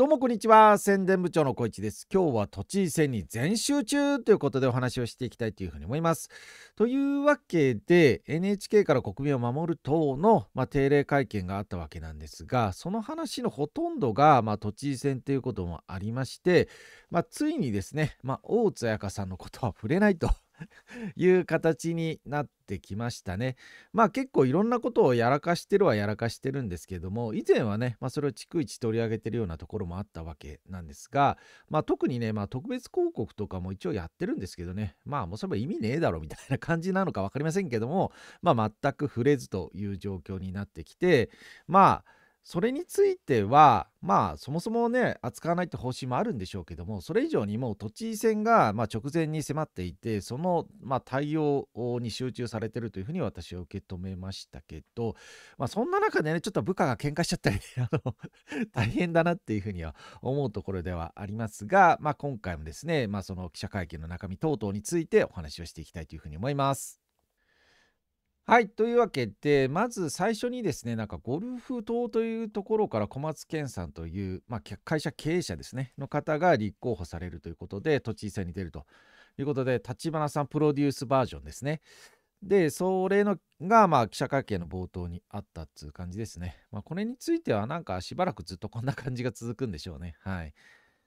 どうもこんにちは宣伝部長の小市です今日は都知事選に全集中ということでお話をしていきたいというふうに思いますというわけで NHK から国民を守る党のまあ、定例会見があったわけなんですがその話のほとんどがまあ、都知事選ということもありましてまあ、ついにですねま大津彩香さんのことは触れないと いう形になってきましたね。まあ結構いろんなことをやらかしてるはやらかしてるんですけども以前はね、まあ、それを逐一取り上げてるようなところもあったわけなんですが、まあ、特にね、まあ、特別広告とかも一応やってるんですけどねまあもうそれは意味ねえだろみたいな感じなのか分かりませんけども、まあ、全く触れずという状況になってきてまあそれについてはまあそもそもね扱わないって方針もあるんでしょうけどもそれ以上にもう都知事選が、まあ、直前に迫っていてその、まあ、対応に集中されてるというふうに私は受け止めましたけど、まあ、そんな中でねちょっと部下が喧嘩しちゃったり、あの大変だなっていうふうには思うところではありますが、まあ、今回もですね、まあ、その記者会見の中身等々についてお話をしていきたいというふうに思います。はいというわけでまず最初にですねなんかゴルフ島というところから小松健さんという、まあ、会社経営者ですねの方が立候補されるということで都知事選に出るということで立花さんプロデュースバージョンですね。でそれのがまあ記者会見の冒頭にあったっていう感じですね。まあ、これについてはなんかしばらくずっとこんな感じが続くんでしょうね。はい。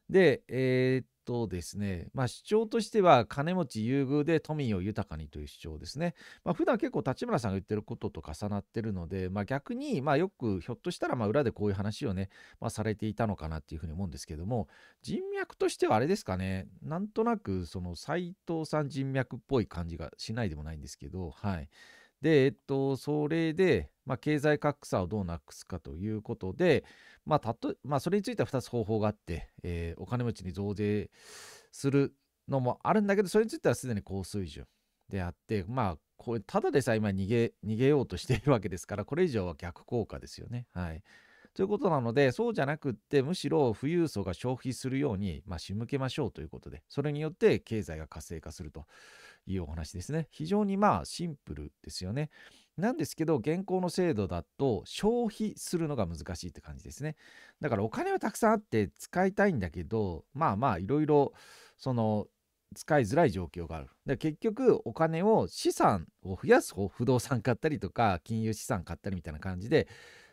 で、えー、っとですね、まあ、主張としては金持ち優遇で都民を豊かにという主張ですね。まあ、普段結構立村さんが言ってることと重なってるので、まあ、逆に、まあ、よくひょっとしたらま裏でこういう話をね、まあ、されていたのかなっていうふうに思うんですけども人脈としてはあれですかねなんとなくその斎藤さん人脈っぽい感じがしないでもないんですけどはい。で、えっと、それで、まあ、経済格差をどうなくすかということで、まあ、たとまあ、それについては2つ方法があって、えー、お金持ちに増税するのもあるんだけど、それについてはすでに高水準であって、まあ、これただでさえ今逃げ逃げようとしているわけですから、これ以上は逆効果ですよね。はい。ということなので、そうじゃなくって、むしろ富裕層が消費するように、まあ、仕向けましょうということで、それによって経済が活性化するというお話ですね。非常にまあシンプルですよね。なんですけど、現行の制度だと消費するのが難しいって感じですね。だからお金はたくさんあって使いたいんだけど、まあまあいろいろその使いづらい状況がある。で結局お金を資産を増やす方不動産買ったりとか金融資産買ったりみたいな感じで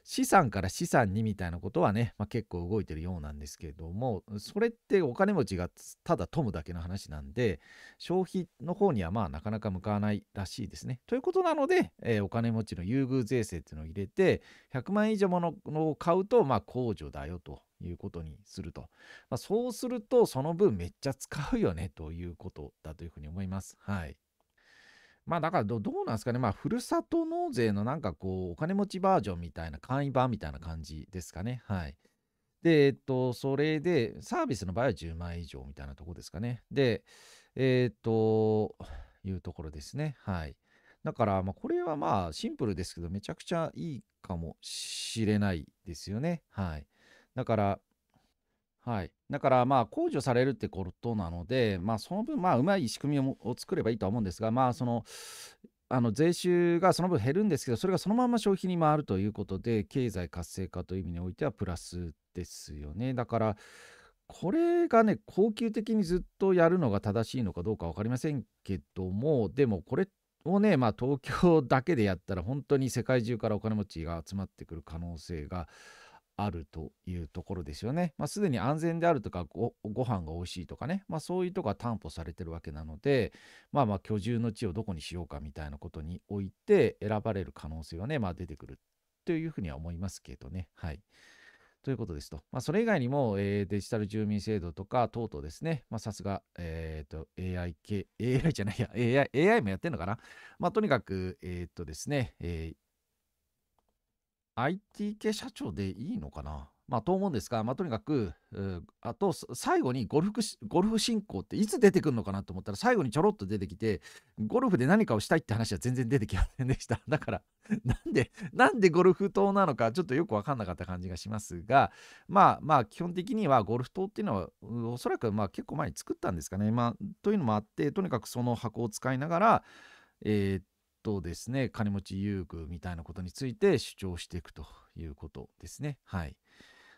資産から資産にみたいなことはね、まあ、結構動いてるようなんですけれどもそれってお金持ちがただ富むだけの話なんで消費の方にはまあなかなか向かわないらしいですね。ということなので、えー、お金持ちの優遇税制っていうのを入れて100万円以上ものを買うとまあ控除だよということにすると、まあ、そうするとその分めっちゃ使うよねということだというふうに思います。はいまあだからどうなんですかね、まあ、ふるさと納税のなんかこう、お金持ちバージョンみたいな、簡易版みたいな感じですかね。はい。で、えっと、それで、サービスの場合は10万以上みたいなとこですかね。で、えー、っと、いうところですね。はい。だから、まあ、これはまあ、シンプルですけど、めちゃくちゃいいかもしれないですよね。はい。だから、はい、だからまあ控除されるってことなので、まあ、その分まあうまい仕組みをを作ればいいとは思うんですが、まあ、そのあの税収がその分減るんですけどそれがそのまま消費に回るということで経済活性化という意味においてはプラスですよねだからこれがね恒久的にずっとやるのが正しいのかどうか分かりませんけどもでもこれをね、まあ、東京だけでやったら本当に世界中からお金持ちが集まってくる可能性があるというところですよね。まあ、すでに安全であるとかごご飯が美味しいとかね、まあ、そういうとこが担保されてるわけなので、まあ、まあ居住の地をどこにしようかみたいなことにおいて選ばれる可能性はね、まあ、出てくるというふうには思いますけどね。はい。ということですと。まあ、それ以外にも、えー、デジタル住民制度とか、等々ですね。まあ、さすが、えっ、ー、と、AI 系、AI じゃないや、AI、AI もやってんのかな。まあ、とにかく、えっ、ー、とですね、えー IT 系社長でいいのかなまあ、と思うんですが、まあ、とにかく、あと、最後にゴルフ、ゴルフ進行っていつ出てくるのかなと思ったら、最後にちょろっと出てきて、ゴルフで何かをしたいって話は全然出てきませんでした。だから、なんで、なんでゴルフ島なのか、ちょっとよくわかんなかった感じがしますが、まあまあ、基本的にはゴルフ島っていうのは、おそらくまあ結構前に作ったんですかね。まあ、というのもあって、とにかくその箱を使いながら、えー、とですね、金持ち優遇みたいなことについて主張していくということですね。はい。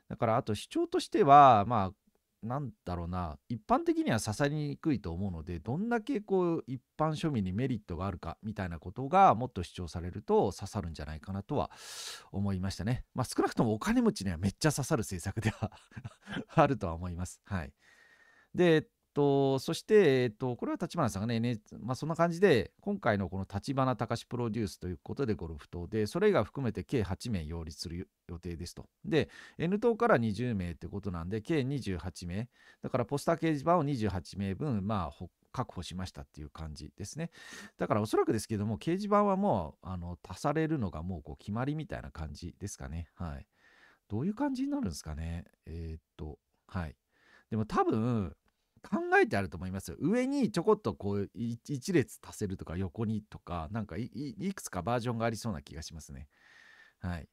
だから、あと主張としては、まあ、なんだろうな、一般的には刺さりにくいと思うので、どんだけこう、一般庶民にメリットがあるかみたいなことが、もっと主張されると刺さるんじゃないかなとは思いましたね。まあ、少なくともお金持ちにはめっちゃ刺さる政策では あるとは思います。はい。で、と、そして、えっと、これは立花さんがね、ねまあ、そんな感じで、今回のこの立花隆プロデュースということでゴルフ党で、それ以外含めて計8名擁立する予定ですと。で、N 党から20名ってことなんで、計28名。だからポスター掲示板を28名分、まあ、確保しましたっていう感じですね。だからおそらくですけども、掲示板はもう、あの、足されるのがもうこう決まりみたいな感じですかね。はい。どういう感じになるんですかね。えー、っと、はい。でも多分、考えてあると思いますよ。上にちょこっとこう一列足せるとか横にとかなんかいくつかバージョンがありそうな気がしますね。はい。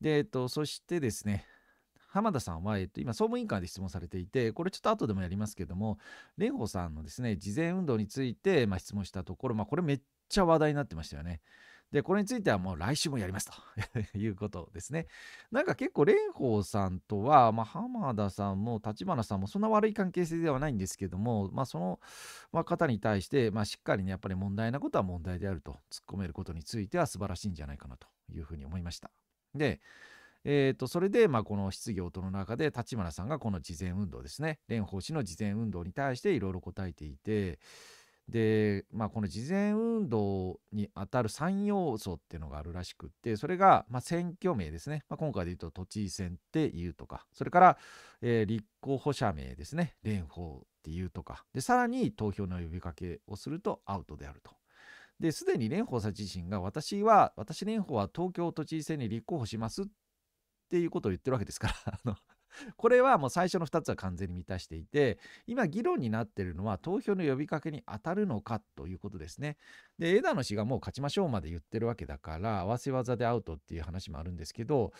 で、えっと、そしてですね、浜田さんは、えっと、今、総務委員会で質問されていて、これちょっと後でもやりますけども、蓮舫さんのですね、事前運動について、まあ、質問したところ、まあ、これめっちゃ話題になってましたよね。で、これについてはもう来週もやりますと いうことですね。なんか結構蓮舫さんとは、まあ、浜田さんも立花さんもそんな悪い関係性ではないんですけども、まあ、その、まあ、方に対して、まあ、しっかりね、やっぱり問題なことは問題であると突っ込めることについては素晴らしいんじゃないかなというふうに思いました。で、えー、とそれで、まあ、この質疑応答の中で立花さんがこの事前運動ですね蓮舫氏の事前運動に対していろいろ答えていて、で、まあ、この事前運動にあたる3要素っていうのがあるらしくってそれが、まあ、選挙名ですね、まあ、今回で言うと都知事選っていうとかそれから、えー、立候補者名ですね蓮舫っていうとかでさらに投票の呼びかけをするとアウトであると。ですでに蓮舫さん自身が私は私蓮舫は東京都知事選に立候補しますっていうことを言ってるわけですから あのこれはもう最初の2つは完全に満たしていて今議論になってるのは投票の呼びかけに当たるのかということですね。で枝野氏がもう勝ちましょうまで言ってるわけだから合わせ技でアウトっていう話もあるんですけど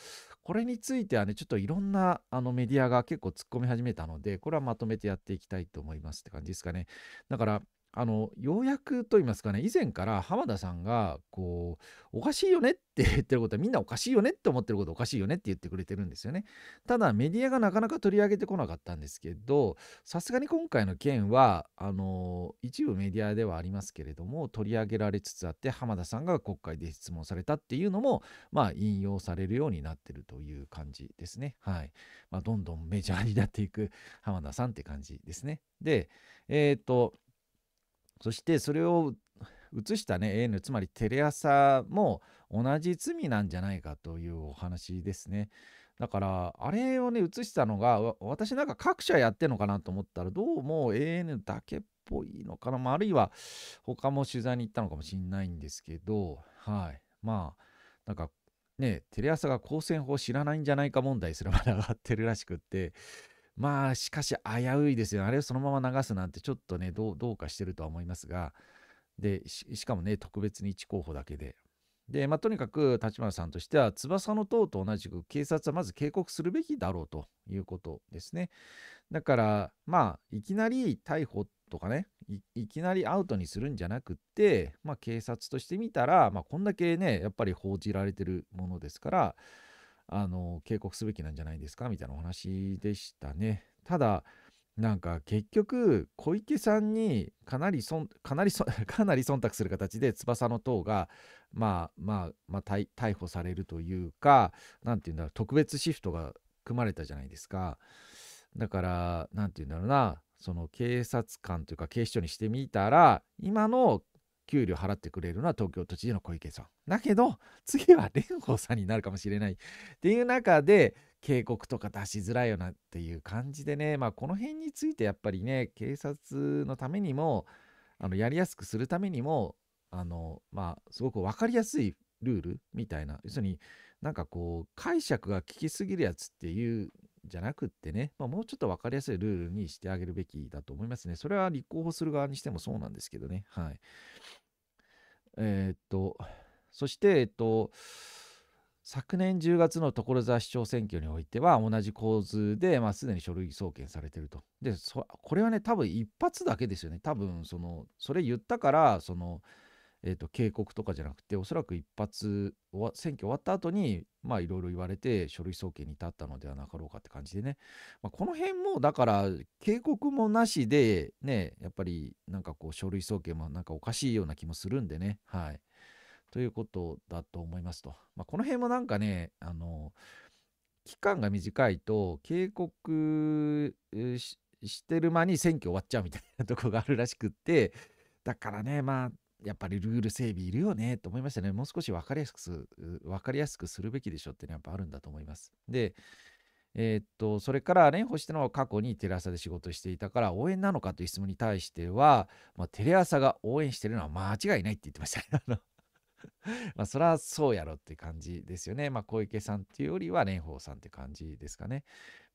これについてはねちょっといろんなあのメディアが結構突っ込み始めたのでこれはまとめてやっていきたいと思いますって感じですかね。だからあのようやくと言いますかね以前から浜田さんがこうおかしいよねって言ってることはみんなおかしいよねって思ってることおかしいよねって言ってくれてるんですよねただメディアがなかなか取り上げてこなかったんですけどさすがに今回の件はあの一部メディアではありますけれども取り上げられつつあって浜田さんが国会で質問されたっていうのもまあ引用されるようになってるという感じですねはい、まあ、どんどんメジャーになっていく浜田さんって感じですねでえっ、ー、とそしてそれを映したね AN つまりテレ朝も同じ罪なんじゃないかというお話ですね。だからあれをね映したのが私なんか各社やってんのかなと思ったらどうも AN だけっぽいのかな、まあ、あるいは他も取材に行ったのかもしれないんですけどはいまあなんかねテレ朝が公選法知らないんじゃないか問題すらまだ上がってるらしくってまあ、しかし危ういですよ。あれをそのまま流すなんてちょっとね、どうどうかしてるとは思いますが、でしかもね、特別に1候補だけで。で、まあ、とにかく立花さんとしては、翼の党と同じく警察はまず警告するべきだろうということですね。だから、まあ、いきなり逮捕とかねい、いきなりアウトにするんじゃなくって、まあ、警察としてみたら、まあ、こんだけね、やっぱり報じられてるものですから、あの警告すべきなんじゃないですかみたいなお話でしたね。ただなんか結局小池さんにかなりそんかなりそ かなり忖度する形で翼の党がまあまあまあ逮捕されるというか何て言うんだろう特別シフトが組まれたじゃないですか。だから何て言うんだろうなその警察官というか警視庁にしてみたら今の給料払ってくれるのは東京都知事の小池さん。だけど次は蓮舫さんになるかもしれないっていう中で警告とか出しづらいよなっていう感じでね、まあ、この辺についてやっぱりね警察のためにもあのやりやすくするためにもあの、まあ、すごく分かりやすいルールみたいな要するになんかこう解釈が効きすぎるやつっていうじゃなくってね、まあ、もうちょっと分かりやすいルールにしてあげるべきだと思いますね。それは立候補する側にしてもそうなんですけどね。はい。えー、っと、そして、えっと、昨年10月の所沢市長選挙においては同じ構図で、まあ、すでに書類送検されてると。でこれはね多分一発だけですよね多分そのそれ言ったからそのえーと、警告とかじゃなくておそらく一発選挙終わった後にまあいろいろ言われて書類送検に至ったのではなかろうかって感じでね、まあ、この辺もだから警告もなしでねやっぱりなんかこう書類送検もなんかおかしいような気もするんでねはいということだと思いますと、まあ、この辺もなんかねあの期間が短いと警告してる間に選挙終わっちゃうみたいなとこがあるらしくってだからねまあやっぱりルール整備いるよねと思いましたね。もう少し分かりやすく、分かりやすくするべきでしょってね、やっぱあるんだと思います。で、えー、っと、それから蓮舫してのは過去にテレ朝で仕事していたから応援なのかという質問に対しては、まあ、テレ朝が応援してるのは間違いないって言ってましたね。あの まあそりゃそうやろって感じですよね。まあ小池さんっていうよりは蓮舫さんって感じですかね。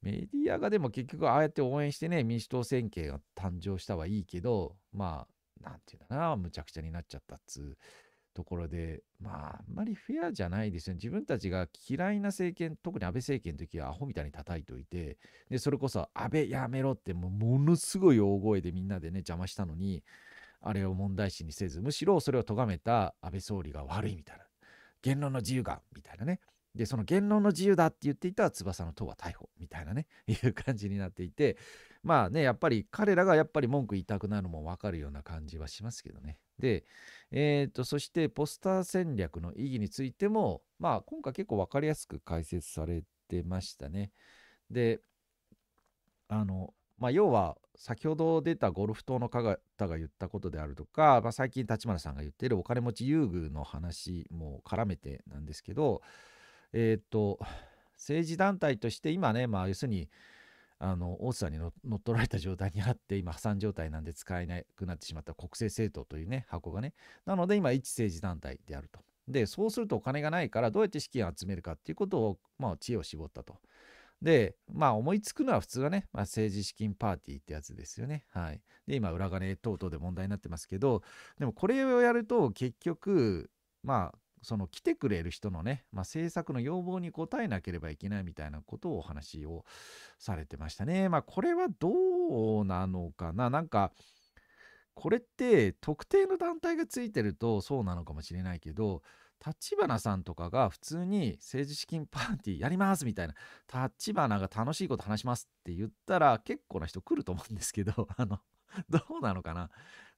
メディアがでも結局ああやって応援してね民主党政権が誕生したはいいけどまあんていうんだな、むちゃくちゃになっちゃったっつうところで、まあ、あんまりフェアじゃないですよね。自分たちが嫌いな政権、特に安倍政権の時はアホみたいに叩いておいて、で、それこそ安倍やめろってもうものすごい大声でみんなでね、邪魔したのに、あれを問題視にせず、むしろそれを咎めた安倍総理が悪いみたいな。言論の自由が、みたいなね。で、その言論の自由だって言っていた翼の党は逮捕みたいなね、いう感じになっていて、まあねやっぱり彼らがやっぱり文句言いたくなるのも分かるような感じはしますけどね。で、えーと、とそしてポスター戦略の意義についても、まあ、今回結構分かりやすく解説されてましたね。であの、まあ、要は先ほど出たゴルフ島の方が言ったことであるとか、まあ、最近立花さんが言ってるお金持ち優遇の話も絡めてなんですけどえっ、と政治団体として今ね、まあ、要するにあの大津さんに乗っ取られた状態にあって今破産状態なんで使えなくなってしまった国政政党というね箱がねなので今一政治団体であるとでそうするとお金がないからどうやって資金を集めるかっていうことを、まあ、知恵を絞ったとでまあ思いつくのは普通はね、まあ、政治資金パーティーってやつですよねはいで今裏金等々で問題になってますけどでもこれをやると結局まあその来てくれる人のね、まあ、制作の要望に応えなければいけないみたいなことをお話をされてましたね。まあ、これはどうなのかななんか、これって特定の団体がついてるとそうなのかもしれないけど、立花さんとかが普通に政治資金パーティーやりますみたいな、立花が楽しいこと話しますって言ったら結構な人来ると思うんですけど、あの、どうなのかな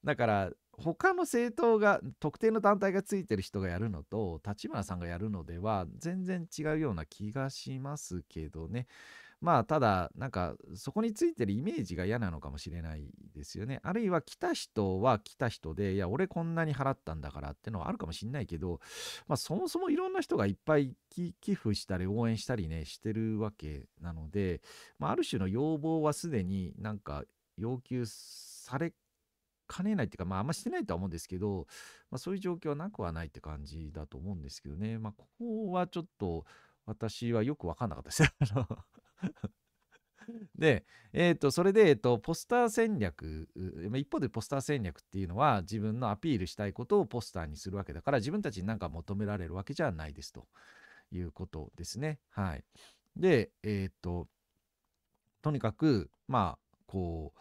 だから、他の政党が特定の団体がついてる人がやるのと立花さんがやるのでは全然違うような気がしますけどねまあただなんかそこについてるイメージが嫌なのかもしれないですよねあるいは来た人は来た人でいや俺こんなに払ったんだからってのはあるかもしんないけど、まあ、そもそもいろんな人がいっぱい寄付したり応援したりねしてるわけなので、まあ、ある種の要望はすでになんか要求されかねないっていうか、まあ、あんましてないとは思うんですけど、まあ、そういう状況はなくはないって感じだと思うんですけどね。まあ、ここはちょっと、私はよくわかんなかったですよ。で、えっ、ー、と、それで、えっ、ー、と、ポスター戦略、一方でポスター戦略っていうのは自分のアピールしたいことをポスターにするわけだから、自分たちに何か求められるわけじゃないですということですね。はい。で、えっ、ー、と、とにかく、まあ、こう、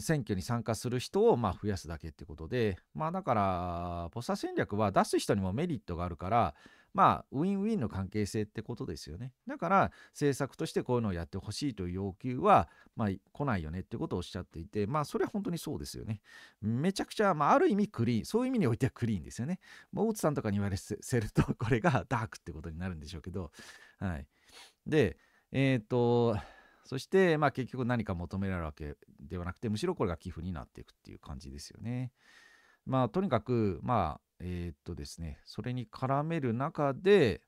選挙に参加する人をまあ増やすだけってことで、まあ、だからポスター戦略は出す人にもメリットがあるから、まあ、ウィンウィンの関係性ってことですよねだから政策としてこういうのをやってほしいという要求は、まあ、来ないよねってことをおっしゃっていて、まあ、それは本当にそうですよねめちゃくちゃ、まあ、ある意味クリーンそういう意味においてはクリーンですよね大津さんとかに言われせるとこれがダークってことになるんでしょうけどはいでえっ、ー、とそして、まあ、結局何か求められるわけではなくてむしろこれが寄付になっていくっていう感じですよね。まあとにかくまあえー、っとですねそれに絡める中で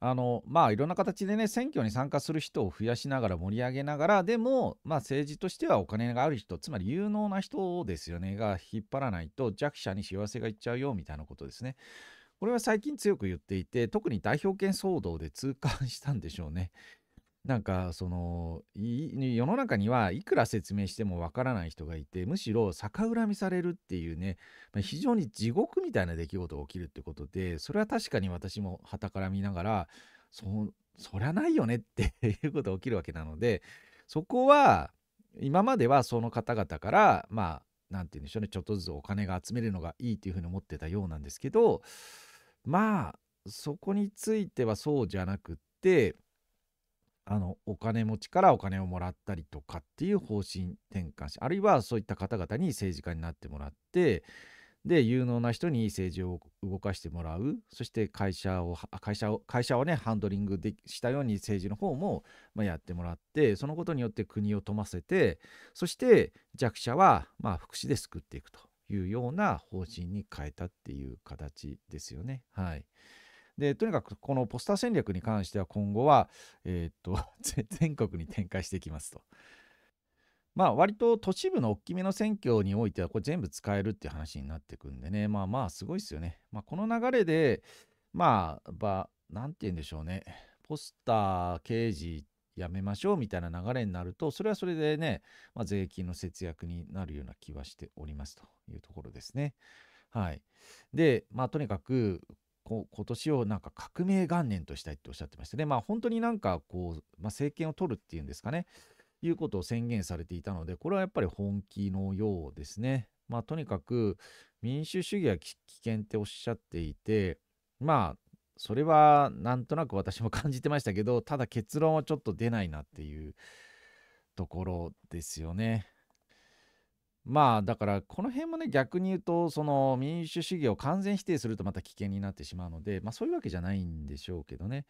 あのまあいろんな形でね選挙に参加する人を増やしながら盛り上げながらでもまあ政治としてはお金がある人つまり有能な人ですよねが引っ張らないと弱者に幸せがいっちゃうよみたいなことですね。これは最近強く言っていて特に代表権騒動で痛感したんでしょうね。なんかその世の中にはいくら説明してもわからない人がいてむしろ逆恨みされるっていうね非常に地獄みたいな出来事が起きるってことでそれは確かに私も旗から見ながらそそりゃないよねっていうことが起きるわけなのでそこは今まではその方々からまあ何て言うんでしょうねちょっとずつお金が集めるのがいいっていうふうに思ってたようなんですけどまあそこについてはそうじゃなくってあのお金持ちからお金をもらったりとかっていう方針転換しあるいはそういった方々に政治家になってもらってで有能な人に政治を動かしてもらうそして会社を会社を会社をねハンドリングでしたように政治の方も、まあ、やってもらってそのことによって国を富ませてそして弱者は、まあ、福祉で救っていくというような方針に変えたっていう形ですよね。はい、でとにかくこのポスター戦略に関しては今後は、えー、っと 全国に展開していきますと。まあ割と都市部の大きめの選挙においてはこれ全部使えるっていう話になってくんでねまあまあすごいですよね。まあ、この流れでまあ何て言うんでしょうねポスター掲示やめましょうみたいな流れになるとそれはそれでね、まあ、税金の節約になるような気はしておりますというところですね。はい。で、まあ、とにかく、こ今年をなんか革命元年としたいっておっしゃってましたね。まあ本当になんかこう、まあ、政権を取るっていうんですかね、いうことを宣言されていたので、これはやっぱり本気のようですね。まあとにかく民主主義は危険っておっしゃっていて、まあそれはなんとなく私も感じてましたけど、ただ結論はちょっと出ないなっていうところですよね。まあだからこの辺もね逆に言うとその民主主義を完全否定するとまた危険になってしまうのでまあそういうわけじゃないんでしょうけどね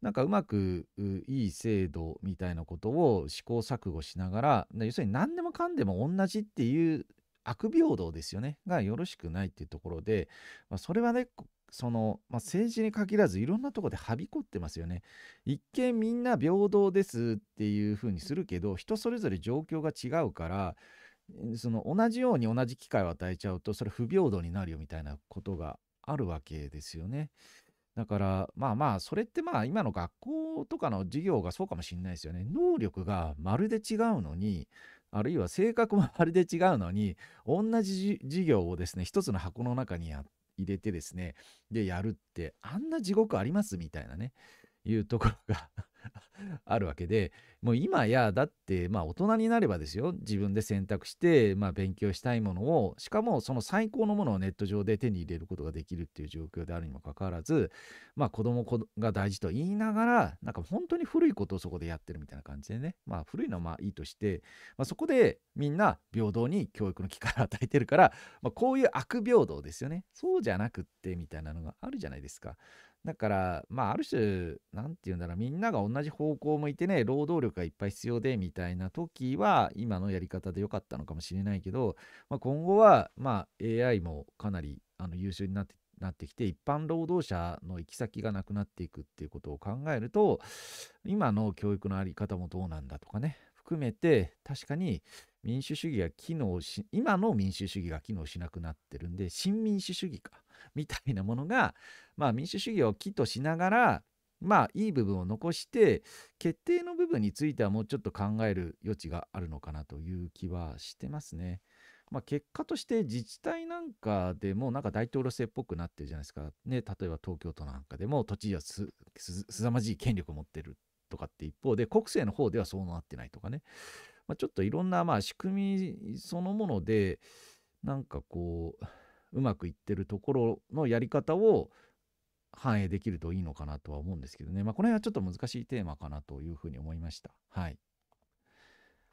なんかうまくいい制度みたいなことを試行錯誤しながら要するに何でもかんでも同じっていう悪平等ですよねがよろしくないっていうところで、まあ、それはねその、まあ、政治に限らずいろんなとこではびこってますよね。一見みんな平等ですっていうふうにするけど人それぞれ状況が違うからその同じように同じ機会を与えちゃうとそれ不平等になるよみたいなことがあるわけですよね。だからまあまあそれってまあ今の学校とかの授業がそうかもしれないですよね。能力がまるで違うのにあるいは性格もまるで違うのに同じ授業をですね一つの箱の中に入れてですねでやるってあんな地獄ありますみたいなね。いうところが あるわけでもう今やだってまあ大人になればですよ自分で選択してまあ勉強したいものをしかもその最高のものをネット上で手に入れることができるっていう状況であるにもかかわらずまあ子供が大事と言いながらなんか本当に古いことをそこでやってるみたいな感じでねまあ古いのはまあいいとして、まあ、そこでみんな平等に教育の機会を与えてるから、まあ、こういう悪平等ですよねそうじゃなくってみたいなのがあるじゃないですかだから、まあ、ある種、なんて言うんだろう、みんなが同じ方向を向いてね、労働力がいっぱい必要で、みたいな時は、今のやり方で良かったのかもしれないけど、まあ、今後は、まあ、AI もかなりあの優秀になってなってきて一般労働者の行き先がなくなっていくっていうことを考えると今の教育のあり方もどうなんだとかね含めて確かに民主主義が機能し今の民主主義が機能しなくなってるんで新民主主義かみたいなものが、まあ、民主主義を起としながら、まあ、いい部分を残して決定の部分についてはもうちょっと考える余地があるのかなという気はしてますね。まあ、結果として自治体なんかでもなんか大統領制っぽくなってるじゃないですか、ね、例えば東京都なんかでも都知事はすさまじい権力を持ってるとかって一方で国政の方ではそうなってないとかね、まあ、ちょっといろんなまあ仕組みそのものでなんかこううまくいってるところのやり方を反映できるといいのかなとは思うんですけどね、まあ、この辺はちょっと難しいテーマかなというふうに思いました。はい、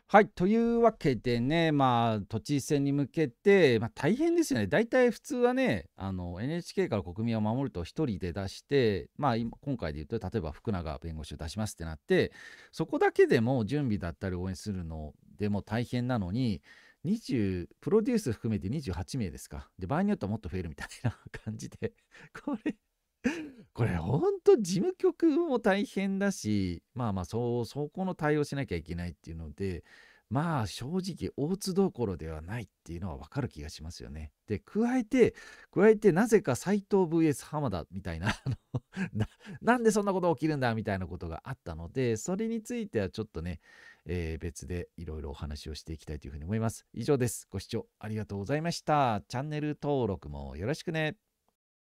はいというわけでね、まあ、都知事選に向けて、まあ、大変ですよね、大体普通はね、NHK から国民を守ると1人で出して、まあ、今回で言うと、例えば福永弁護士を出しますってなって、そこだけでも準備だったり応援するのでも大変なのに、20プロデュース含めて28名ですかで場合によってはもっと増えるみたいな感じで これこれほんと事務局も大変だしまあまあそうそこの対応しなきゃいけないっていうのでまあ正直大津どころではないっていうのは分かる気がしますよね。で加えて加えてなぜか斎藤 VS 浜田みたいな ななんでそんなこと起きるんだみたいなことがあったのでそれについてはちょっとね、えー、別でいろいろお話をしていきたいというふうに思います。以上です。ご視聴ありがとうございました。チャンネル登録もよろしくね。